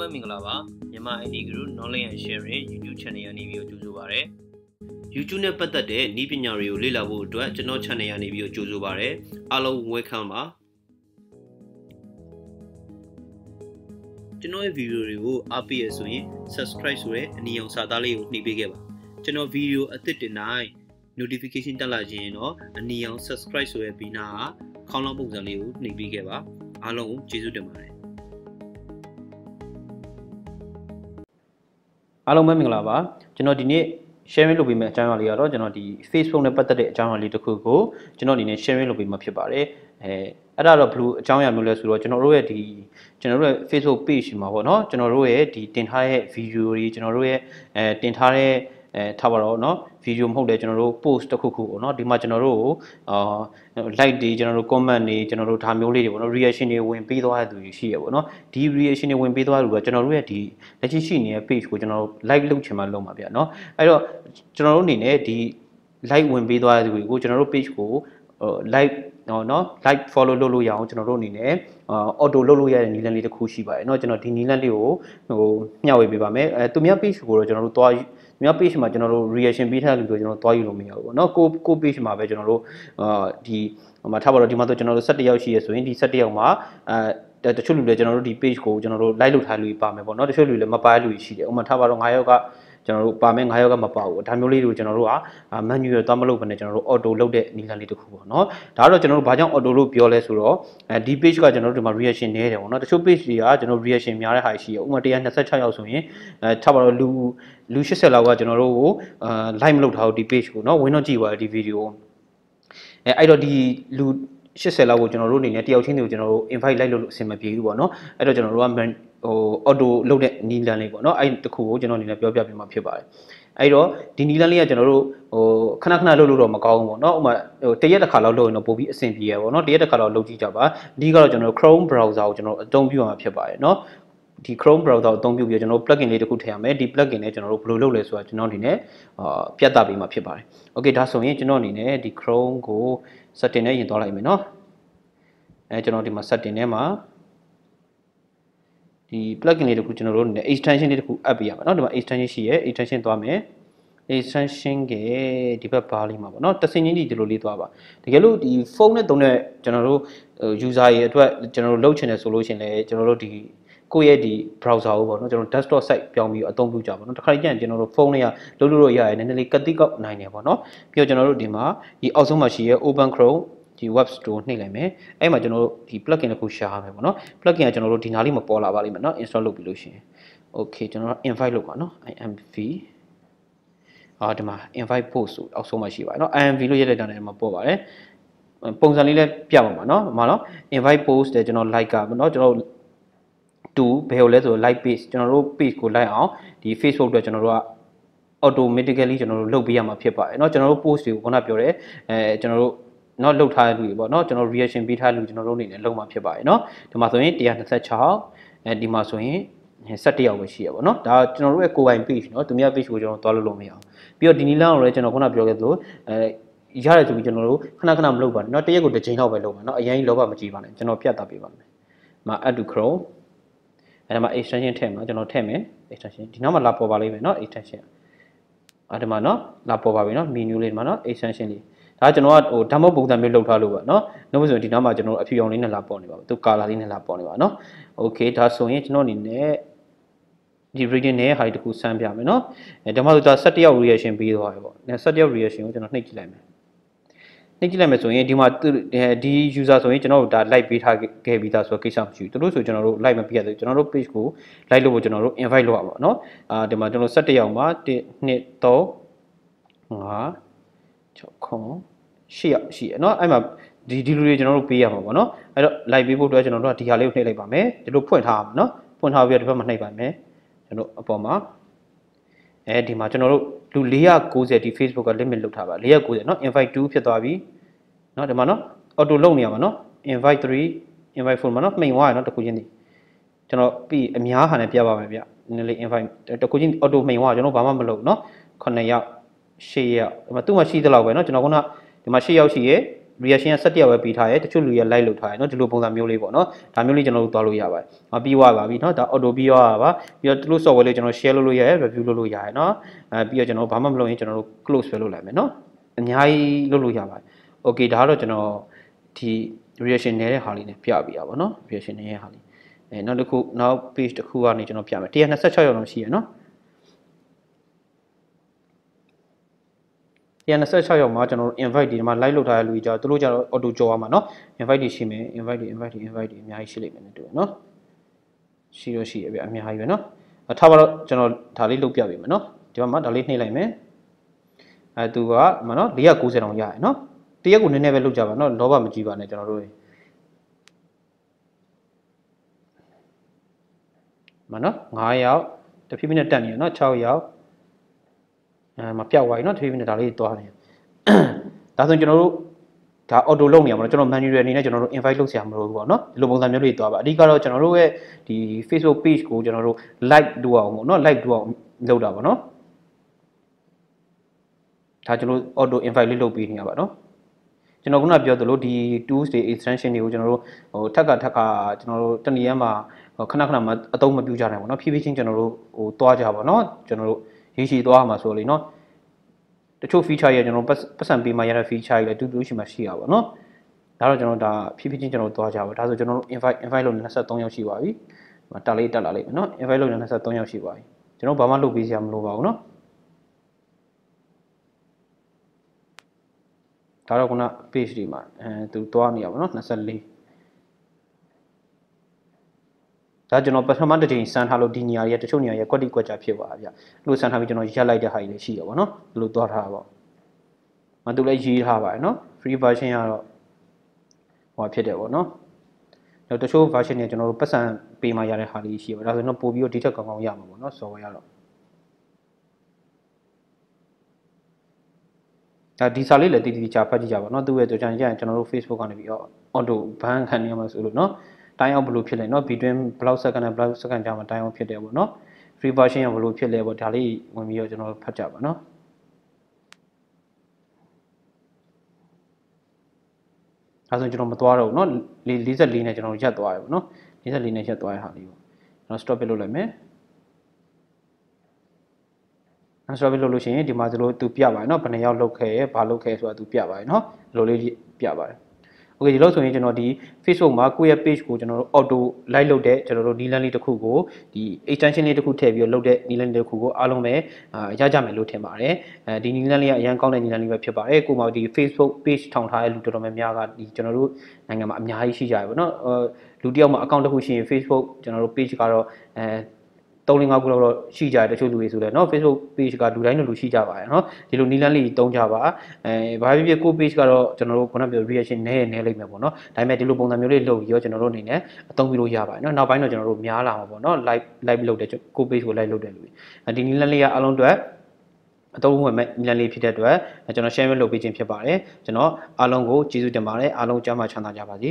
လုံးပဲမင်္ဂလာပါမြန်မာ IT Group Knowledge and Sharing YouTube Channel ရနေပြီးတော့ကြိုဆိုပါရစေ YouTube နဲ့ပတ်သက်တဲ့နည်းပညာတွေကိုလေ့လာဖို့အတွက်ကျွန်တော် Channel ရနေပြီးတော့ကြိုဆိုပါရစေအားလုံး Welcome ပါကျွန်တော်ရဲ့ဗီဒီယိုတွေကိုအားပေးရဆိုရင် Subscribe ဆိုတဲ့အနည်းအောင်စာသားလေးကိုနှိပ်ပေးခဲ့ပါကျွန်တော်ဗီဒီယိုအသစ်တင်တိုင်း notification တက်လာခြင်းတော့အနည်းအောင် subscribe ဆိုရဲပြီးနာခေါင်းလောင်းပုံစံလေးကိုနှိပ်ပေးခဲ့ပါအားလုံးကျေးဇူးတင်ပါတယ်အားလုံးပဲမင်္ဂလာပါကျွန်တော်ဒီနေ့ sharing လုပ်ပေးမယ့်အကြောင်းအရာလေးကတော့ကျွန်တော်ဒီ Facebook နဲ့ပတ်သက်တဲ့အကြောင်းအရာလေးတစ်ခုကိုကျွန်တော်ဒီနေ့ sharing လုပ်ပေးမှာဖြစ်ပါတယ်အဲအဲ့ဒါတော့ဘလို့အကြောင်းအရာမျိုးလဲဆိုတော့ကျွန်တော်တို့ရဲ့ဒီကျွန်တော်တို့ရဲ့ Facebook page မှာပေါ့နော်ကျွန်တော်တို့ရဲ့ဒီတင်ထားတဲ့ video တွေကျွန်တော်တို့ရဲ့အဲတင်ထားတဲ့အဲထားပါတော့เนาะဗီဒီယိုမဟုတ်လဲကျွန်တော်တို့ post တစ်ခုခုပေါ့เนาะဒီမှာကျွန်တော်တို့အာ like တွေကျွန်တော်တို့ comment တွေကျွန်တော်တို့ဒါမျိုးလေးတွေပေါ့เนาะ reaction တွေဝင်ပေးသွားတဲ့သူရှိရပေါ့เนาะဒီ reaction တွေဝင်ပေးသွားတဲ့သူကကျွန်တော်တို့ရဲ့ဒီလက်ရှိရှိနေတဲ့ page ကိုကျွန်တော်တို့ like လုပ်ချင်မှလုပ်မှာဗျာเนาะအဲ့တော့ကျွန်တော်တို့အနေနဲ့ဒီ like ဝင်ပေးသွားတဲ့သူတွေကိုကျွန်တော်တို့ page ကို like နော်နော် like follow လုပ်လို့ရအောင်ကျွန်တော်တို့အနေနဲ့ auto လုပ်လို့ရတဲ့နည်းလမ်းလေးတစ်ခုရှိပါတယ်เนาะကျွန်တော်ဒီနည်းလမ်းလေးကိုဟိုမျှဝေပေးပါမယ်အဲသူများ page ကိုတော့ကျွန်တော်တို့သွားများ page မှာကျွန်တော်တို့ reaction ပေးထားတဲ့လူတွေကျွန်တော်တွားယူလို့မရဘူးပေါ့နော်ကိုကို page မှာပဲကျွန်တော်တို့အာဒီဟိုမှာထားပါတော့ဒီမှာဆိုကျွန်တော်တို့17ယောက်ရှိရဆိုရင်ဒီ17ယောက်မှာအဲတချို့လူတွေကျွန်တော်တို့ဒီ page ကိုကျွန်တော်တို့ like လုပ်ထားလူတွေပါမယ်ပေါ့နော်တချို့လူတွေမပါလူတွေရှိတယ်ဥပမာထားပါတော့9ယောက်ကကျွန်တော်တို့ပါမဲ9ရောက်ကမပါဘူးဒါမျိုးလေးတွေကိုကျွန်တော်တို့က manual သွားမလုပ်ဘဲနဲ့ကျွန်တော်တို့ auto လုပ်တဲ့နည်းလမ်းလေးတစ်ခုပေါ့နော်ဒါတော့ကျွန်တော်တို့ဘာကြောင့် auto လို့ပြောလဲဆိုတော့အဲဒီ page ကကျွန်တော်တို့ဒီမှာ reaction နေတယ်ပေါ့နော်တချို့ page တွေကကျွန်တော် reaction များတဲ့ဟာရှိရဥပမာ126ယောက်ဆိုရင်အဲထားပါတော့လူလူ80လောက်ကကျွန်တော်တို့ကိုအဲ live မလုပ်ထားဘူးဒီ page ကိုနော်ဝင်တော့ကြည့်ပါဒီ video အဲအဲ့တော့ဒီလူ80လောက်ကိုကျွန်တော်တို့အနေနဲ့တယောက်ချင်းတွေကိုကျွန်တော်တို့ invite လိုက်လို့အဆင်မပြေဘူးပေါ့နော်အဲ့တော့ကျွန်တော်တို့ကဟိုအော်တိုလုပ်တဲ့နီလန်လေးပေါ့နော်အဲ့တခုကိုကျွန်တော်အနေနဲ့ပြောပြပြမှာဖြစ်ပါတယ်အဲ့တော့ဒီနီလန်လေးကကျွန်တော်တို့ဟိုခဏခဏလုပ်လို့တော့မကောင်းဘူးပေါ့နော်ဥမာဟိုတရက်တစ်ခါလောက်လုပ်ရင်တော့ပိုပြီးအဆင်ပြေရပေါ့နော်တရက်တစ်ခါလောက်လုပ်ကြည့်ကြပါဒီကတော့ကျွန်တော် Chrome browser ကိုကျွန်တော်အသုံးပြုရမှာဖြစ်ပါတယ်နော်ဒီ Chrome browser ကိုအသုံးပြုပြီးကျွန်တော် plugin လေးတစ်ခုထည့်ရမယ်ဒီ plugin နဲ့ကျွန်တော်တို့ဘယ်လိုလုပ်လဲဆိုတာကျွန်တော်အနေနဲ့အာပြသပေးမှာဖြစ်ပါတယ် Okay ဒါဆိုရင်ကျွန်တော်အနေနဲ့ဒီ Chrome ကို setting နဲ့ယင်သွားလိုက်မယ်နော်အဲကျွန်တော်ဒီမှာ setting ထဲမှာဒီ plugin လေးတခုကျွန်တော်တို့အနေနဲ့ extension လေးတခုအပ်ပေးရပါเนาะဒီမှာ extension ရှိရဲ extension သွားမယ် extension ကဒီဘက်ဘားလေးမှာပေါ့เนาะတဆင်ချင်းကြီးဒီလိုလေးသွားပါတကယ်လို့ဒီဖုန်းနဲ့တုံးတဲ့ကျွန်တော်တို့ user ရဲ့အတွက်ကျွန်တော်တို့လုပ်ချင်တယ်ဆိုလို့ရှင်လည်းကျွန်တော်တို့ဒီကိုယ့်ရဲ့ဒီ browser ကိုပေါ့နော်ကျွန်တော် desktop site ပြောင်းပြီးအသုံးပြုကြပါနော်တစ်ခါကြရင်ကျွန်တော်တို့ဖုန်းလေးကလုံးလို့ရရနည်းနည်းလေးကတိကောက်နိုင်တယ်ပေါ့နော်ပြီးတော့ကျွန်တော်တို့ဒီမှာဒီအောက်ဆုံးမှာရှိရဲ Open Chrome ဒီ web store နှိပ်လိုက်မယ်အဲ့မှာကျွန်တော်တို့ဒီ plugin တစ်ခုရှာရမယ်ပေါ့နော် plugin ကကျွန်တော်တို့ဒီနားလေးမပေါ်လာပါလိမ့်မယ်နော် install လုပ်ပြီးလို့ရှိရင် okay ကျွန်တော် invite လုပ်ပါနော် imv အာဒီမှာ invite post ဆိုအောက်ဆုံးမှာရှိပါတယ်နော် imv လို့ရတဲ့တန်းတွေမှာပေါ်ပါတယ်ပုံစံလေးလည်းပြပါမှာเนาะမှာเนาะ invite post တဲ့ကျွန်တော် like ကเนาะကျွန်တော်တို့ဘယ်ကိုလဲဆိုတော့ like page ကျွန်တော်တို့ page ကို like အောင်ဒီ Facebook အတွက်ကျွန်တော်တို့က automatically ကျွန်တော်တို့လုပ်ပေးရမှာဖြစ်ပါတယ်เนาะကျွန်တော်တို့ post တွေကိုခုနပြောတယ်အဲကျွန်တော်တို့เนาะလှုပ်ထားတဲ့လူတွေပေါ့เนาะကျွန်တော် reaction ပေးထားတဲ့လူကျွန်တော်တို့အနေနဲ့လုံမှာဖြစ်ပါတယ်เนาะဒီမှာဆိုရင်126အဲဒီမှာဆိုရင်71ယောက်ပဲရှိရပါတော့เนาะဒါကျွန်တော်တို့ရဲ့ကိုယ်ပိုင် page เนาะသူများ page ကိုကျွန်တော်သွားလို့လို့မရအောင်ပြီးတော့ဒီနီလန်ကိုလည်းကျွန်တော်ခုနပြောခဲ့သလိုအဲရတယ်ဆိုပြီးကျွန်တော်တို့ခဏခဏမလုပ်ပါနဲ့เนาะတရက်ကိုတစ်ချိန်လောက်ပဲလုပ်ပါเนาะအရင်လောဘမကြည့်ပါနဲ့ကျွန်တော်ပြတ်တာပေးပါမယ်မအတူ chrome အဲ့ဒါမှာ extension ထည့်မှာကျွန်တော်ထည့်မယ် extension ဒီနောက်မှာလာပေါ်ပါလိမ့်မယ်เนาะ extension အဲ့ဒါမှာเนาะလာပေါ်ပါပြီเนาะ menu လေးမှာเนาะ extension လေးဒါကျွန်တော်ကဟိုဓာတ်မဟုတ်ပုံစံမျိုးလောက်ထားလို့ပါနော်နောက်မှဆိုဒီနောက်မှာကျွန်တော်အဖြူရောင်လေးနဲ့လာပေါ်နေပါဘူးသူကာလာလေးနဲ့လာပေါ်နေပါနော်โอเคဒါဆိုရင်ကျွန်တော်အနေနဲ့ဒီ region နဲ့ဟာဒီတခုဆန်းပြမယ်နော်အဲဓမ္မဆိုဒါ17ရောက် reaction ပေးသွားရပေါ့အဲ17ရောက် reaction ကိုကျွန်တော်နှိပ်ကြည့်လိုက်မယ်နှိပ်ကြည့်လိုက်မယ်ဆိုရင်ဒီမှာဒီ user ဆိုရင်ကျွန်တော်တို့ဒါ like ပေးထားခဲ့ပြီးသားဆိုတော့ကိစ္စမရှိဘူးသူတို့ဆိုကျွန်တော်တို့ like မပေးရသေးဘူးကျွန်တော်တို့ page ကို like လို့ကျွန်တော်တို့ invite လုပ်ရပါတော့အာဒီမှာကျွန်တော်17ရောက်မှာ1 2 3 5 6 9ရှိရရှိရเนาะအဲ့မှာဒီဒီလူတွေကျွန်တော်တို့ပေးရမှာပေါ့နော်အဲ့တော့ live ပေးဖို့အတွက်ကျွန်တော်တို့ကဒီဟာလေးကိုနှိပ်လိုက်ပါမယ်ဒီလိုဖွင့်ထားရမှာเนาะဖွင့်ထားပြီးတော့ဒီဘက်မှာနှိပ်ပါမယ်ကျွန်တော်အပေါ်မှာအဲဒီမှာကျွန်တော်တို့လူ490ဒီ Facebook က limit လုပ်ထားပါ490เนาะ invite 2ဖြစ်သွားပြီเนาะဒီမှာเนาะ auto လုပ်နေရမှာเนาะ invite 3 invite 4မှာเนาะမိန်ဝါရเนาะတခုချင်းဒီကျွန်တော်ပြီးအများဟာနဲ့ပြပါမယ်ဗျနည်းလေး invite တခုချင်း auto မိန်ဝါကျွန်တော်ဘာမှမလုပ်เนาะ9ရက်6ရက်ဒီမှာသူ့မှာရှိသလောက်ပဲเนาะကျွန်တော်ကတော့ဒီမှာ၈ယောက်ရှိရဲ့ reaction က7ရက်ပဲပြီးထားရယ်တချို့လူရ live လုပ်ထားရယ်เนาะဒီလိုပုံစံမျိုးလေးပေါ့เนาะဒါမျိုးလေးကျွန်တော်တို့သွားလို့ရပါတယ်။မပြီးွားပါပြီเนาะဒါ auto ပြီးွားပါပြီးတော့ဒီလို software လေးကျွန်တော် share လုပ်လို့ရရယ် review လုပ်လို့ရရယ်เนาะအဲပြီးတော့ကျွန်တော်ဘာမှမလုပ်ရင်ကျွန်တော်တို့ close ပဲလုပ်လိုက်မယ်เนาะအများကြီးလုပ်လို့ရပါတယ်။ Okay ဒါကတော့ကျွန်တော်ဒီ reaction နေတဲ့ဟာလေးနဲ့ပြပြရပါเนาะ reaction နေတဲ့ဟာလေးအဲနောက်တစ်ခုနောက် page တစ်ခုကနေကျွန်တော်ပြမယ်126ရောက်လောက်ရှိရယ်เนาะ126ယောက်မှာကျွန်တော်တို့ invite ဒီမှာ live လုပ်ထားတဲ့လူကြီးကြာသူတို့ကြတော့ auto ကြော်ရမှာเนาะ invite တွေရှိမယ် invite တွေ invite တွေ invite တွေအများကြီးရှိလိမ့်မယ်နဲ့တူရเนาะရှိရောရှိရပြအများကြီးပဲเนาะထားပါတော့ကျွန်တော်ဒါလေးလုပ်ပြပေးမယ်เนาะဒီမှာဒါလေးနှိပ်လိုက်မယ်အဲသူကမနော်490တောင်ရရเนาะတရက်ကိုနည်းနည်းပဲလုပ်ကြပါเนาะလောဘမကြီးပါနဲ့ကျွန်တော်တို့မနော်9ယောက်တဖြည်းဖြည်းနဲ့တက်နေရเนาะ6ယောက်မပြောက်သွားပြီเนาะထွေးပြီးတော့ဒါလေးသွားတယ်ဒါဆိုကျွန်တော်တို့ဒါ auto လုပ်နေရမှာတော့ကျွန်တော် manual အနေနဲ့ကျွန်တော်တို့ invite လုပ်ဆရာမလိုဘူးပေါ့နော်ဒီလိုပုံစံမျိုးလေးသွားပါအဓိကတော့ကျွန်တော်တို့ရဲ့ဒီ Facebook page ကိုကျွန်တော်တို့ like တို့အောင်ပေါ့နော် like တို့အောင်လုပ်တာပေါ့နော်ဒါကျွန်တော် auto invite လေးလုပ်ပေးနေရပါတော့ကျွန်တော်ခုနပြောသလိုဒီ tools တွေ extension တွေကိုကျွန်တော်တို့ဟိုထပ်ကထပ်ကကျွန်တော်တို့တနည်းအားမှာခဏခဏမအသုံးမပြုကြနိုင်ဘူးเนาะဖြည်းဖြည်းချင်းကျွန်တော်တို့ဟိုတွားကြပါเนาะကျွန်တော်တို့ရေရှည်သွားမှာဆိုလေနော်တချို့ feature ကြီးကကျွန်တော်ပတ်စံပေးမှရတဲ့ feature ကြီးလည်းတူတူရှိမှရှိရပါတော့ဒါတော့ကျွန်တော်ဒါဖြည်းဖြည်းချင်းကျွန်တော်သွားကြပါဒါဆိုကျွန်တော်တို့ invite invite လို့23ရောက်ရှိပါပြီတက်လေးတက်လာလိမ့်မယ်နော် invite လို့23ရောက်ရှိပါပြီကျွန်တော်ဘာမှလုပ်ပေးစရာမလိုပါဘူးနော်ဒါတော့ခုန page ဒီမှာအဲသူသွားနေရပါတော့24ဒါကျွန်တော်ပထမတစ်ချိန်စမ်းထားလို့ဒီနေရာရဲ့တချို့နေရာရဲ့ကွက်တိကွက်ကြဖြစ်ပါဗျ။လို့စမ်းထားပြီးကျွန်တော်ရက်လိုက်တဲ့ဟာကြီးလည်းရှိရပါတော့။ဒီလိုသွားထားပါပေါ့။မသူလည်းရေးထားပါတယ်နော်။ free version ကတော့ဟောဖြစ်တယ်ပေါ့နော်။တော့တချို့ version တွေကျွန်တော်တို့ပတ်စံပေးမှရတဲ့ဟာလေးရှိရပါဒါဆိုတော့ပို့ပြီးတော့ဒီထက်ကောင်းကောင်းရမှာပေါ့နော် software ရတော့ဒါဒီစာလေးလည်းတည်တည်ကြာဖတ်ကြည့်ကြပါเนาะသူ့ရဲ့ကြော်ချန်ရရင်ကျွန်တော်တို့ Facebook ကနေပြီးတော့ auto ban ခံရမှာဆိုလို့เนาะတိုင်းအောင်ဘယ်လိုဖြစ်လဲเนาะ between ဘယ်လောက် second နဲ့ဘယ်လောက် second ကြာမှာတိုင်းအောင်ဖြစ်တယ်ပေါ့เนาะ free version ကဘယ်လိုဖြစ်လဲပေါ့ဒါလေးဝင်ပြီးတော့ကျွန်တော်ဖတ်ကြပါเนาะဒါဆိုကျွန်တော်မသွားတော့ဘူးเนาะ44နဲ့ကျွန်တော်ရက်သွားရပေါ့เนาะ44နဲ့ရက်သွားရဟာလေးပေါ့ကျွန်တော် stop ပြလုပ်လိုက်မယ်နော်ဆိုတော့လို့လို့ရှိရင်ဒီမှာသလိုသူပြပါတယ်နော်ဘယ်နှယောက်လောက်ခဲ့ရဘာလောက်ခဲ့ဆိုတာသူပြပါတယ်နော်ဒီလိုလေးပြပါတယ် okay ဒီလောက်ဆိုရင်ကျွန်တော်ဒီ Facebook မှာကိုယ့်ရဲ့ page ကိုကျွန်တော်တို့ auto like လုပ်တဲ့ကျွန်တော်တို့ nilane လေးတစ်ခုကိုဒီ extension လေးတစ်ခုထည့်ပြီးတော့လုပ်တဲ့ nilane လေးတစ်ခုကိုအားလုံးပဲရကြမယ်လို့ထင်ပါတယ်အဲဒီ nilane လေးကအရန်ကောင်းတဲ့ nilane လေးပဲဖြစ်ပါတယ်ကိုမှဒီ Facebook page ထောင်ထားတဲ့လူတော်တော်များများကဒီကျွန်တော်တို့နိုင်ငံမှာအများကြီးရှိကြတယ်ပေါ့နော်လူတယောက်မှာ account တစ်ခုရှိရင် Facebook ကျွန်တော်တို့ page ကတော့အဲ3-5ခုလောက်တော့ရှိကြတယ်တချို့လူတွေဆိုလည်းเนาะ Facebook page ကလူတိုင်းလူလူရှိကြပါတယ်เนาะဒီလိုနီလန်းလေးတုံးကြပါအဲဘာဖြစ်ဖြစ်ကို page ကတော့ကျွန်တော်တို့ခုနပြော reaction နည်းနည်းလိမ့်မယ်ပေါ့เนาะဒါပေမဲ့ဒီလိုပုံစံမျိုးလေးလုပ်ပြီးတော့ကျွန်တော်တို့အနေနဲ့အသုံးပြုလို့ရပါတယ်เนาะနောက်ပိုင်းတော့ကျွန်တော်တို့များလာမှာပေါ့เนาะ live live လုပ်တဲ့ကို page ကို live လုပ်တဲ့လူတွေဒီနီလန်းလေးကအလုံးအတွက်အသုံးဝင်မဲ့နီလန်းလေးဖြစ်တဲ့အတွက်ကျွန်တော် share လုပ်ပေးခြင်းဖြစ်ပါတယ်ကျွန်တော်အားလုံးကိုကျေးဇူးတင်ပါတယ်အားလုံးကြားမှာချမ်းသာကြပါစေ